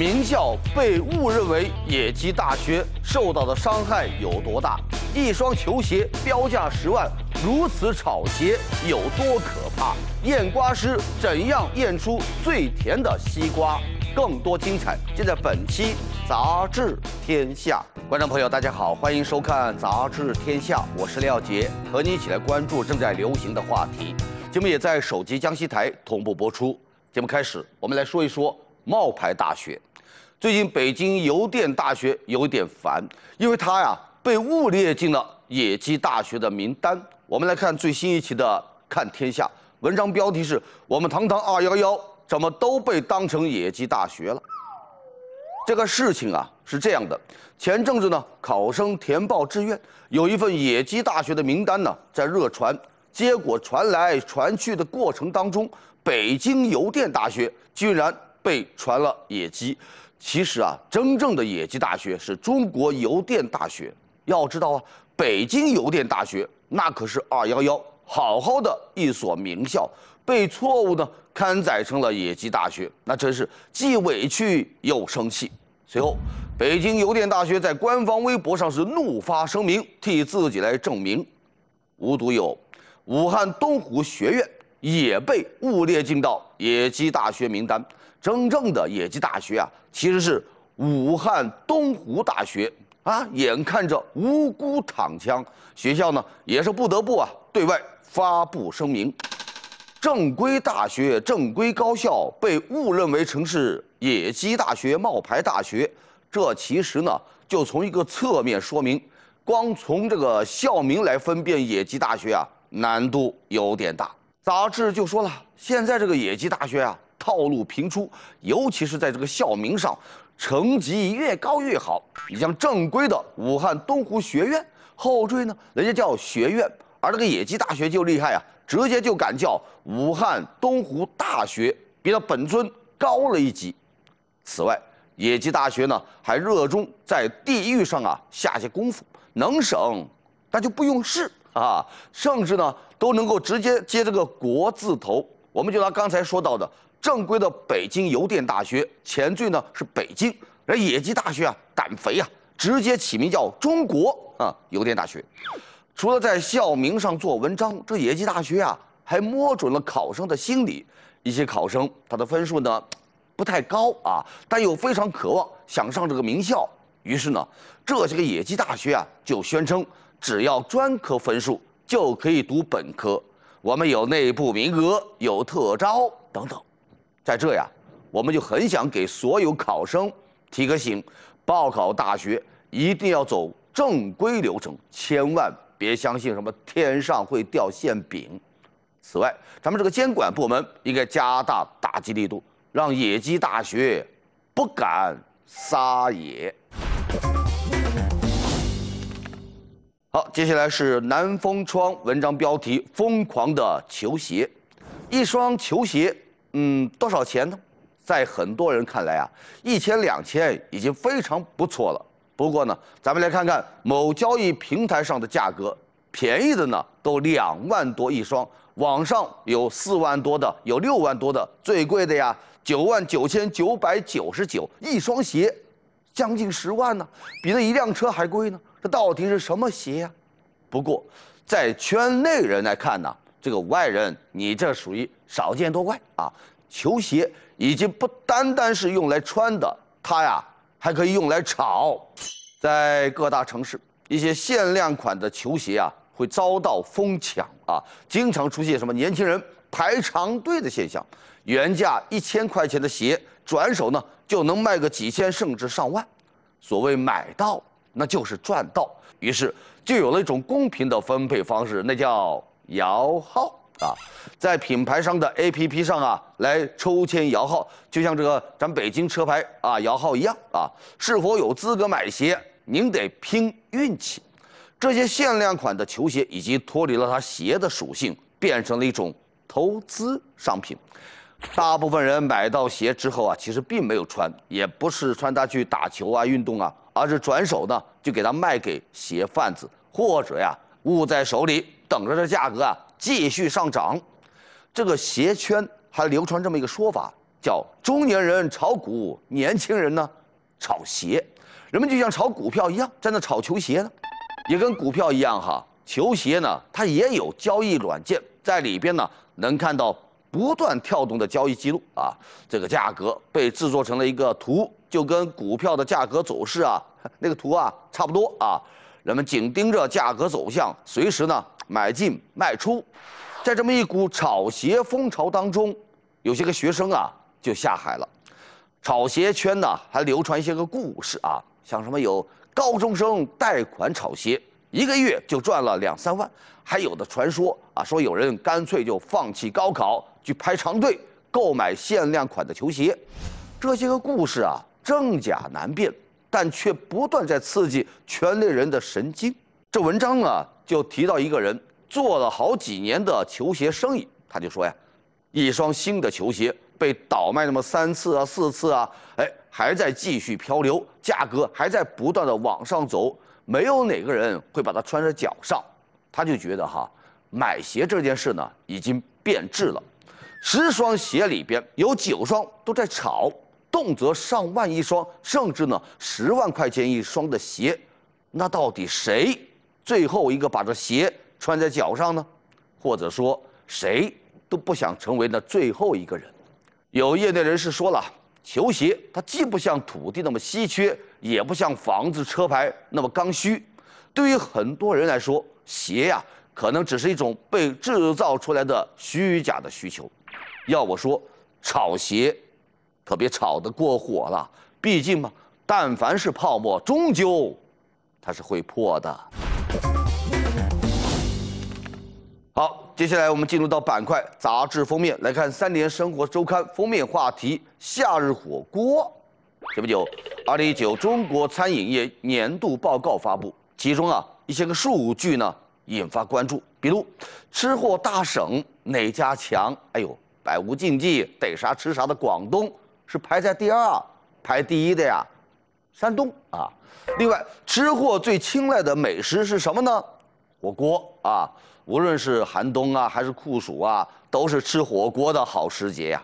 名校被误认为野鸡大学受到的伤害有多大？一双球鞋标价十万，如此炒鞋有多可怕？验瓜师怎样验出最甜的西瓜？更多精彩就在本期《杂志天下》。观众朋友，大家好，欢迎收看《杂志天下》，我是廖杰，和你一起来关注正在流行的话题。节目也在手机江西台同步播出。节目开始，我们来说一说冒牌大学。最近北京邮电大学有点烦，因为它呀被误列进了野鸡大学的名单。我们来看最新一期的《看天下》，文章标题是“我们堂堂211怎么都被当成野鸡大学了”。这个事情啊是这样的：前阵子呢，考生填报志愿，有一份野鸡大学的名单呢在热传，结果传来传去的过程当中，北京邮电大学居然被传了野鸡。其实啊，真正的野鸡大学是中国邮电大学。要知道啊，北京邮电大学那可是211，好好的一所名校，被错误的刊载成了野鸡大学，那真是既委屈又生气。随后，北京邮电大学在官方微博上是怒发声明，替自己来证明。无独有，武汉东湖学院也被误列进到野鸡大学名单。真正的野鸡大学啊，其实是武汉东湖大学啊！眼看着无辜躺枪，学校呢也是不得不啊对外发布声明。正规大学、正规高校被误认为城市野鸡大学、冒牌大学，这其实呢就从一个侧面说明，光从这个校名来分辨野鸡大学啊难度有点大。杂志就说了，现在这个野鸡大学啊。套路频出，尤其是在这个校名上，成绩越高越好。你像正规的武汉东湖学院，后缀呢，人家叫学院，而那个野鸡大学就厉害啊，直接就敢叫武汉东湖大学，比他本尊高了一级。此外，野鸡大学呢还热衷在地域上啊下些功夫，能省那就不用试啊，甚至呢都能够直接接这个国字头。我们就拿刚才说到的。正规的北京邮电大学前缀呢是北京，而野鸡大学啊胆肥啊，直接起名叫中国啊邮电大学。除了在校名上做文章，这野鸡大学啊还摸准了考生的心理。一些考生他的分数呢不太高啊，但又非常渴望想上这个名校，于是呢这些个野鸡大学啊就宣称只要专科分数就可以读本科，我们有内部名额，有特招等等。在这呀，我们就很想给所有考生提个醒：报考大学一定要走正规流程，千万别相信什么天上会掉馅饼。此外，咱们这个监管部门应该加大打击力度，让野鸡大学不敢撒野。好，接下来是南风窗文章标题：《疯狂的球鞋》，一双球鞋。嗯，多少钱呢？在很多人看来啊，一千、两千已经非常不错了。不过呢，咱们来看看某交易平台上的价格，便宜的呢都两万多一双，网上有四万多的，有六万多的，最贵的呀九万九千九百九十九一双鞋，将近十万呢，比那一辆车还贵呢。这到底是什么鞋呀？不过，在圈内人来看呢，这个外人你这属于。少见多怪啊！球鞋已经不单单是用来穿的，它呀还可以用来炒。在各大城市，一些限量款的球鞋啊会遭到疯抢啊，经常出现什么年轻人排长队的现象。原价一千块钱的鞋，转手呢就能卖个几千甚至上万。所谓买到，那就是赚到。于是就有了一种公平的分配方式，那叫摇号。啊，在品牌商的 APP 上啊，来抽签摇号，就像这个咱北京车牌啊摇号一样啊。是否有资格买鞋，您得拼运气。这些限量款的球鞋已经脱离了它鞋的属性，变成了一种投资商品。大部分人买到鞋之后啊，其实并没有穿，也不是穿它去打球啊、运动啊，而是转手呢就给它卖给鞋贩子，或者呀捂在手里等着这价格啊。继续上涨，这个鞋圈还流传这么一个说法，叫中年人炒股，年轻人呢炒鞋。人们就像炒股票一样，在那炒球鞋呢，也跟股票一样哈。球鞋呢，它也有交易软件在里边呢，能看到不断跳动的交易记录啊。这个价格被制作成了一个图，就跟股票的价格走势啊那个图啊差不多啊。人们紧盯着价格走向，随时呢。买进卖出，在这么一股炒鞋风潮当中，有些个学生啊就下海了。炒鞋圈呢还流传一些个故事啊，像什么有高中生贷款炒鞋，一个月就赚了两三万；还有的传说啊，说有人干脆就放弃高考去排长队购买限量款的球鞋。这些个故事啊，真假难辨，但却不断在刺激全类人的神经。这文章呢就提到一个人做了好几年的球鞋生意，他就说呀，一双新的球鞋被倒卖那么三次啊四次啊，哎，还在继续漂流，价格还在不断的往上走，没有哪个人会把它穿在脚上，他就觉得哈，买鞋这件事呢已经变质了，十双鞋里边有九双都在炒，动辄上万一双，甚至呢十万块钱一双的鞋，那到底谁？最后一个把这鞋穿在脚上呢，或者说谁都不想成为那最后一个人。有业内人士说了，球鞋它既不像土地那么稀缺，也不像房子、车牌那么刚需。对于很多人来说，鞋呀可能只是一种被制造出来的虚假的需求。要我说，炒鞋可别炒得过火了，毕竟嘛，但凡是泡沫，终究它是会破的。好，接下来我们进入到板块杂志封面来看《三联生活周刊》封面话题：夏日火锅。前不久，二零一九中国餐饮业年度报告发布，其中啊一些个数据呢引发关注，比如，吃货大省哪家强？哎呦，百无禁忌，逮啥吃啥的广东是排在第二，排第一的呀，山东啊。另外，吃货最青睐的美食是什么呢？火锅啊。无论是寒冬啊，还是酷暑啊，都是吃火锅的好时节呀。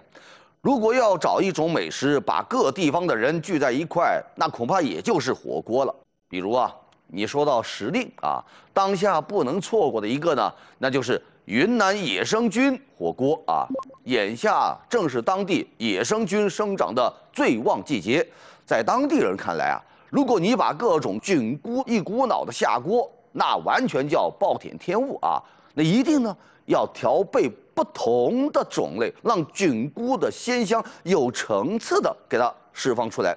如果要找一种美食，把各地方的人聚在一块，那恐怕也就是火锅了。比如啊，你说到时令啊，当下不能错过的一个呢，那就是云南野生菌火锅啊。眼下正是当地野生菌生长的最旺季节，在当地人看来啊，如果你把各种菌菇一股脑的下锅，那完全叫暴殄天物啊。那一定呢，要调配不同的种类，让菌菇的鲜香有层次的给它释放出来。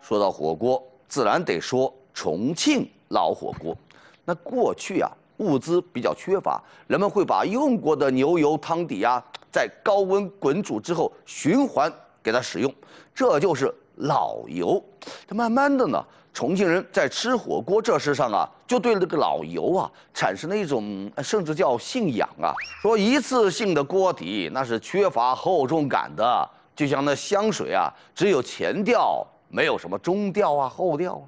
说到火锅，自然得说重庆老火锅。那过去啊，物资比较缺乏，人们会把用过的牛油汤底啊，在高温滚煮之后循环给它使用，这就是老油。它慢慢的呢。重庆人在吃火锅这事上啊，就对那个老油啊产生了一种甚至叫信仰啊。说一次性的锅底那是缺乏厚重感的，就像那香水啊，只有前调，没有什么中调啊后调。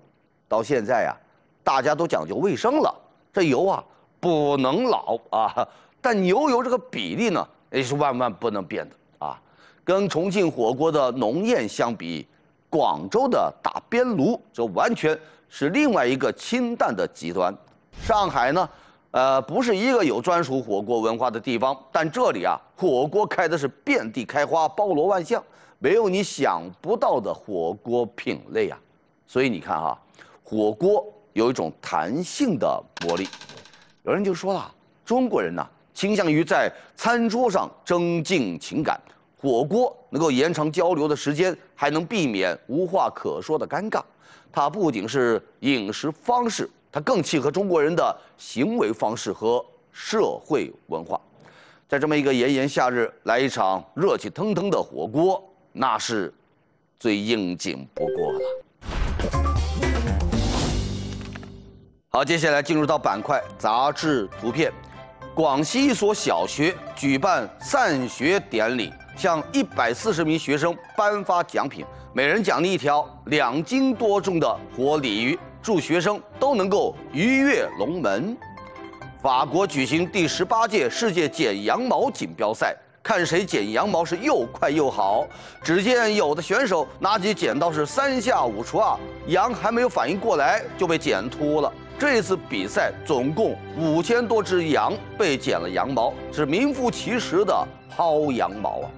到现在呀，大家都讲究卫生了，这油啊不能老啊，但牛油这个比例呢也是万万不能变的啊。跟重庆火锅的浓艳相比。广州的打边炉则完全是另外一个清淡的极端，上海呢，呃，不是一个有专属火锅文化的地方，但这里啊，火锅开的是遍地开花，包罗万象，没有你想不到的火锅品类啊，所以你看哈，火锅有一种弹性的魔力，有人就说了，中国人呢倾向于在餐桌上增进情感。火锅能够延长交流的时间，还能避免无话可说的尴尬。它不仅是饮食方式，它更契合中国人的行为方式和社会文化。在这么一个炎炎夏日，来一场热气腾腾的火锅，那是最应景不过了。好，接下来进入到板块：杂志图片。广西一所小学举办散学典礼。向一百四十名学生颁发奖品，每人奖励一条两斤多重的活鲤鱼，祝学生都能够鱼跃龙门。法国举行第十八届世界剪羊毛锦标赛，看谁剪羊毛是又快又好。只见有的选手拿起剪刀是三下五除二，羊还没有反应过来就被剪秃了。这次比赛总共五千多只羊被剪了羊毛，是名副其实的薅羊毛啊。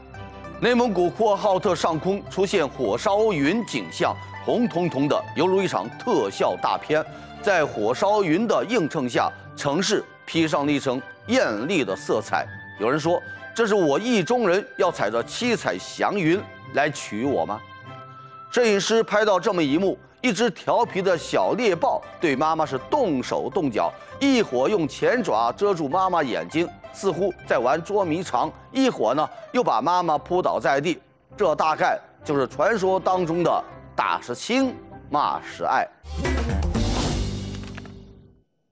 内蒙古呼和浩特上空出现火烧云景象，红彤彤的，犹如一场特效大片。在火烧云的映衬下，城市披上了一层艳丽的色彩。有人说：“这是我意中人要踩着七彩祥云来娶我吗？”摄影师拍到这么一幕。一只调皮的小猎豹对妈妈是动手动脚，一伙用前爪遮住妈妈眼睛，似乎在玩捉迷藏；一伙呢，又把妈妈扑倒在地。这大概就是传说当中的打是亲，骂是爱。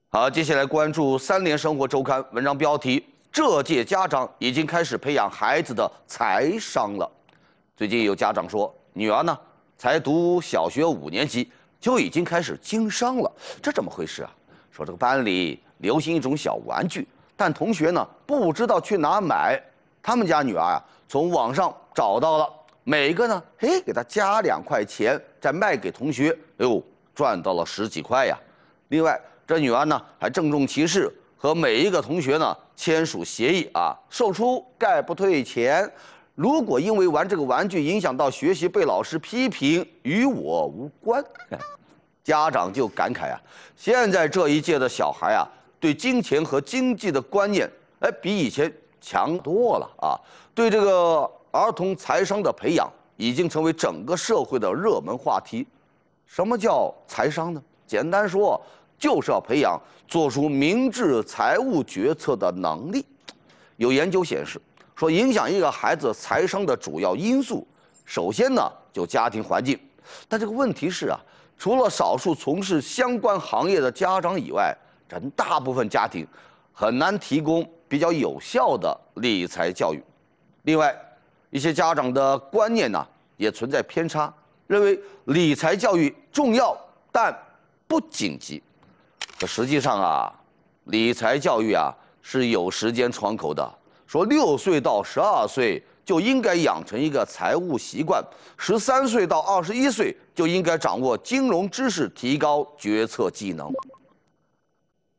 好，接下来关注《三联生活周刊》文章标题：这届家长已经开始培养孩子的财商了。最近有家长说：“女儿呢？”才读小学五年级就已经开始经商了，这怎么回事啊？说这个班里流行一种小玩具，但同学呢不知道去哪买，他们家女儿啊，从网上找到了，每个呢，嘿，给她加两块钱再卖给同学，哎呦，赚到了十几块呀！另外，这女儿呢还郑重其事和每一个同学呢签署协议啊，售出概不退钱。如果因为玩这个玩具影响到学习，被老师批评，与我无关。家长就感慨啊，现在这一届的小孩啊，对金钱和经济的观念，哎，比以前强多了啊。对这个儿童财商的培养，已经成为整个社会的热门话题。什么叫财商呢？简单说，就是要培养做出明智财务决策的能力。有研究显示。说影响一个孩子财商的主要因素，首先呢就家庭环境，但这个问题是啊，除了少数从事相关行业的家长以外，咱大部分家庭很难提供比较有效的理财教育。另外，一些家长的观念呢也存在偏差，认为理财教育重要但不紧急。可实际上啊，理财教育啊是有时间窗口的。说六岁到十二岁就应该养成一个财务习惯，十三岁到二十一岁就应该掌握金融知识，提高决策技能。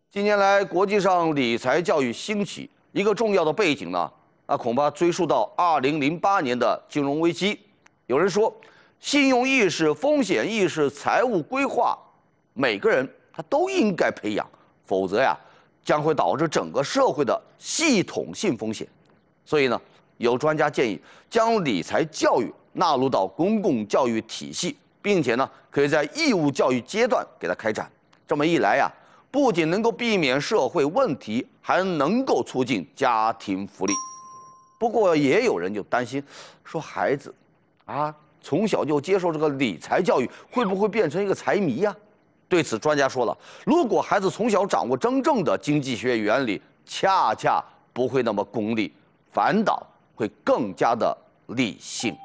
近年来，国际上理财教育兴起，一个重要的背景呢，那恐怕追溯到二零零八年的金融危机。有人说，信用意识、风险意识、财务规划，每个人他都应该培养，否则呀。将会导致整个社会的系统性风险，所以呢，有专家建议将理财教育纳入到公共教育体系，并且呢，可以在义务教育阶段给它开展。这么一来呀，不仅能够避免社会问题，还能够促进家庭福利。不过也有人就担心，说孩子，啊，从小就接受这个理财教育，会不会变成一个财迷呀？对此，专家说了：如果孩子从小掌握真正的经济学原理，恰恰不会那么功利，反倒会更加的理性。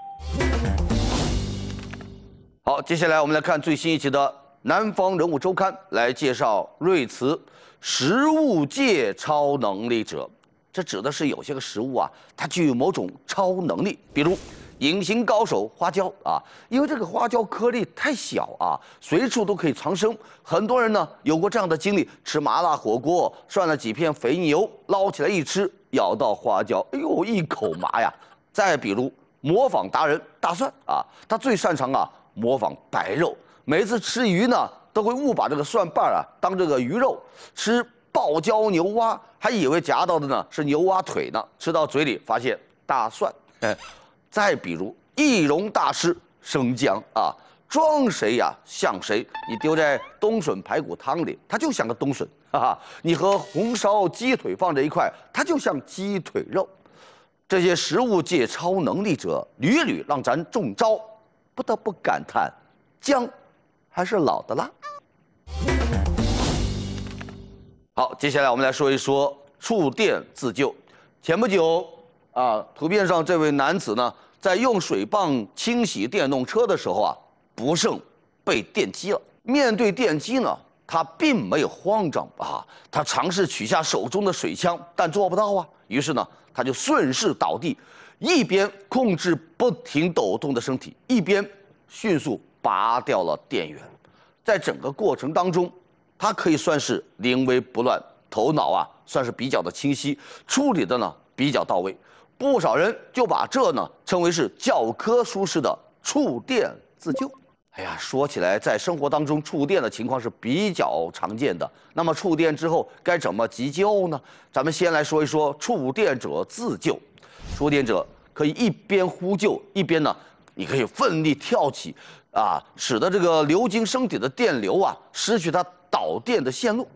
好，接下来我们来看最新一期的《南方人物周刊》，来介绍瑞慈食物界超能力者。这指的是有些个食物啊，它具有某种超能力，比如。隐形高手花椒啊，因为这个花椒颗粒太小啊，随处都可以藏身。很多人呢有过这样的经历：吃麻辣火锅涮了几片肥牛，捞起来一吃，咬到花椒，哎呦，一口麻呀！再比如模仿达人大蒜啊，他最擅长啊模仿白肉，每次吃鱼呢都会误把这个蒜瓣啊当这个鱼肉吃。爆椒牛蛙还以为夹到的呢是牛蛙腿呢，吃到嘴里发现大蒜。再比如易容大师生姜啊，装谁呀像谁？你丢在冬笋排骨汤里，它就像个冬笋；哈哈，你和红烧鸡腿放在一块，它就像鸡腿肉。这些食物界超能力者屡屡让咱中招，不得不感叹，姜，还是老的辣。好，接下来我们来说一说触电自救。前不久。啊，图片上这位男子呢，在用水泵清洗电动车的时候啊，不慎被电击了。面对电击呢，他并没有慌张啊，他尝试取下手中的水枪，但做不到啊。于是呢，他就顺势倒地，一边控制不停抖动的身体，一边迅速拔掉了电源。在整个过程当中，他可以算是临危不乱，头脑啊算是比较的清晰，处理的呢比较到位。不少人就把这呢称为是教科书式的触电自救。哎呀，说起来，在生活当中触电的情况是比较常见的。那么触电之后该怎么急救呢？咱们先来说一说触电者自救。触电者可以一边呼救，一边呢，你可以奋力跳起，啊，使得这个流经身体的电流啊失去它导电的线路。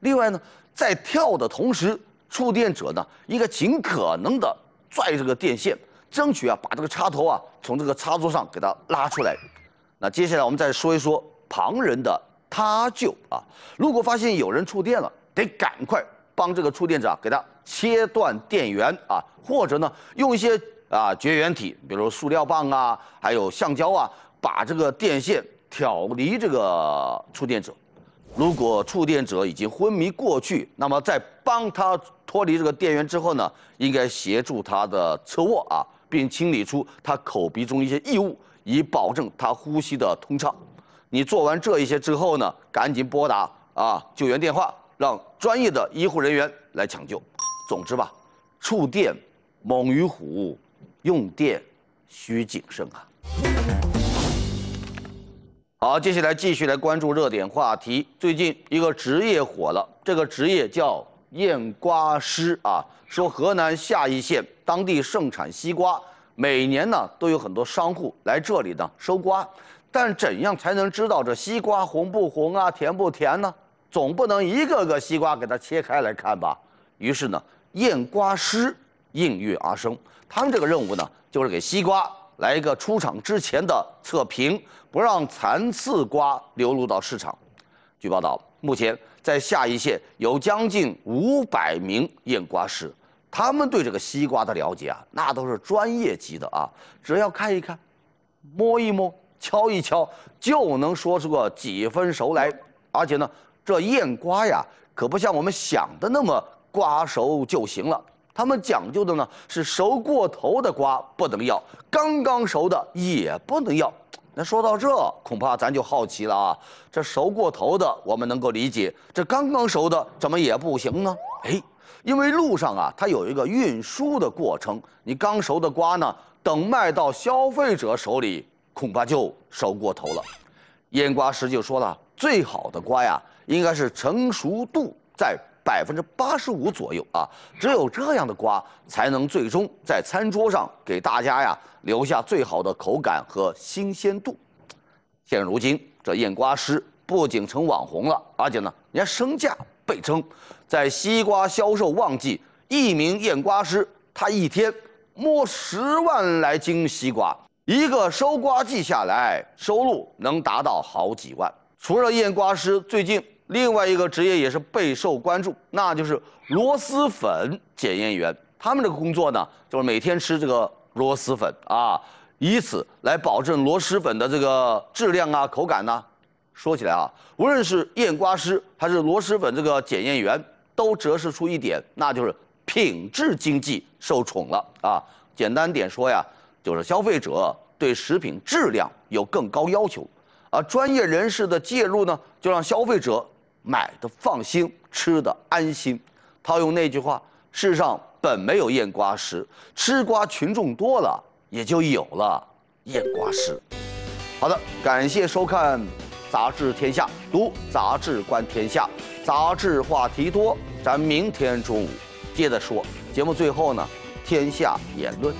另外呢，在跳的同时，触电者呢应该尽可能的。拽这个电线，争取啊把这个插头啊从这个插座上给它拉出来。那接下来我们再说一说旁人的他救啊。如果发现有人触电了，得赶快帮这个触电者啊给他切断电源啊，或者呢用一些啊绝缘体，比如说塑料棒啊，还有橡胶啊，把这个电线挑离这个触电者。如果触电者已经昏迷过去，那么在帮他脱离这个电源之后呢，应该协助他的侧卧啊，并清理出他口鼻中一些异物，以保证他呼吸的通畅。你做完这一些之后呢，赶紧拨打啊救援电话，让专业的医护人员来抢救。总之吧，触电猛于虎，用电需谨慎啊。好，接下来继续来关注热点话题。最近一个职业火了，这个职业叫验瓜师啊。说河南夏邑县当地盛产西瓜，每年呢都有很多商户来这里呢收瓜，但怎样才能知道这西瓜红不红啊、甜不甜呢？总不能一个个西瓜给它切开来看吧。于是呢，验瓜师应运而生。他们这个任务呢，就是给西瓜。来一个出厂之前的测评，不让残次瓜流入到市场。据报道，目前在下一县有将近五百名验瓜师，他们对这个西瓜的了解啊，那都是专业级的啊。只要看一看、摸一摸、敲一敲，就能说出个几分熟来。而且呢，这验瓜呀，可不像我们想的那么瓜熟就行了。他们讲究的呢是熟过头的瓜不能要，刚刚熟的也不能要。那说到这，恐怕咱就好奇了啊。这熟过头的我们能够理解，这刚刚熟的怎么也不行呢？哎，因为路上啊，它有一个运输的过程。你刚熟的瓜呢，等卖到消费者手里，恐怕就熟过头了。腌瓜师就说了，最好的瓜呀，应该是成熟度在。百分之八十五左右啊，只有这样的瓜才能最终在餐桌上给大家呀留下最好的口感和新鲜度。现如今，这验瓜师不仅成网红了，而且呢，连身价倍增。在西瓜销售旺季，一名验瓜师他一天摸十万来斤西瓜，一个收瓜季下来，收入能达到好几万。除了验瓜师，最近。另外一个职业也是备受关注，那就是螺蛳粉检验员。他们这个工作呢，就是每天吃这个螺蛳粉啊，以此来保证螺蛳粉的这个质量啊、口感呢。说起来啊，无论是验瓜师还是螺蛳粉这个检验员，都折射出一点，那就是品质经济受宠了啊。简单点说呀，就是消费者对食品质量有更高要求，而专业人士的介入呢，就让消费者。买的放心，吃的安心。套用那句话，世上本没有验瓜师，吃瓜群众多了，也就有了验瓜师。好的，感谢收看《杂志天下》，读杂志，观天下，杂志话题多，咱明天中午接着说。节目最后呢，天下言论。